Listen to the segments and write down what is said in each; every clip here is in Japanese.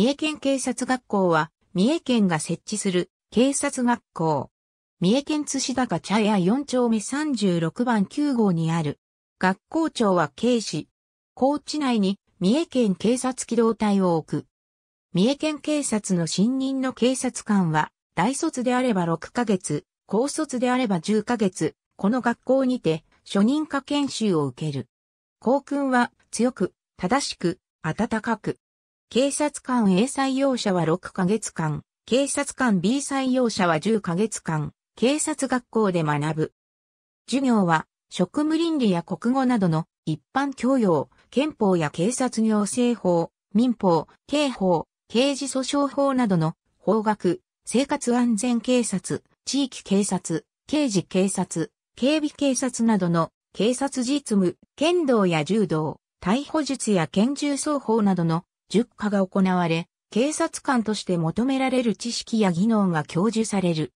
三重県警察学校は、三重県が設置する警察学校。三重県津市高茶屋4丁目36番9号にある。学校長は警視。高知内に三重県警察機動隊を置く。三重県警察の新任の警察官は、大卒であれば6ヶ月、高卒であれば10ヶ月、この学校にて、初任科研修を受ける。校訓は、強く、正しく、温かく。警察官 A 採用者は6ヶ月間、警察官 B 採用者は10ヶ月間、警察学校で学ぶ。授業は、職務倫理や国語などの一般教養、憲法や警察行政法、民法、刑法、刑事訴訟法などの法学、生活安全警察、地域警察、刑事警察、警備警察などの警察実務、剣道や柔道、逮捕術や拳銃奏法などの塾課が行われ、警察官として求められる知識や技能が教授される。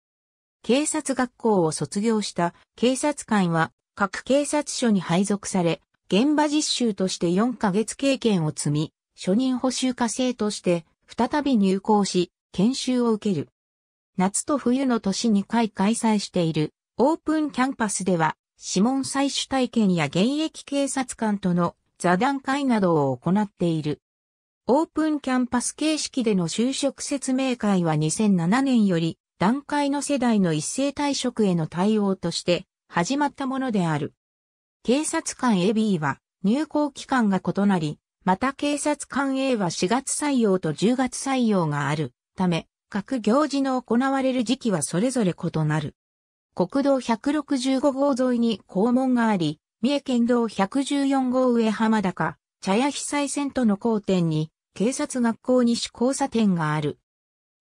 警察学校を卒業した警察官は各警察署に配属され、現場実習として4ヶ月経験を積み、初任補修課生として再び入校し、研修を受ける。夏と冬の年2回開催しているオープンキャンパスでは、指紋採取体験や現役警察官との座談会などを行っている。オープンキャンパス形式での就職説明会は2007年より段階の世代の一斉退職への対応として始まったものである。警察官 AB は入校期間が異なり、また警察官 A は4月採用と10月採用があるため、各行事の行われる時期はそれぞれ異なる。国道165号沿いに校門があり、三重県道114号上浜高、茶屋被災線との交点に警察学校西交差点がある。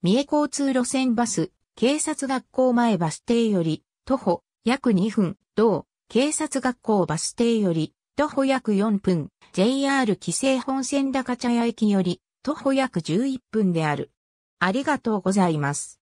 三重交通路線バス、警察学校前バス停より、徒歩約2分、同、警察学校バス停より、徒歩約4分、JR 紀勢本線高茶屋駅より、徒歩約11分である。ありがとうございます。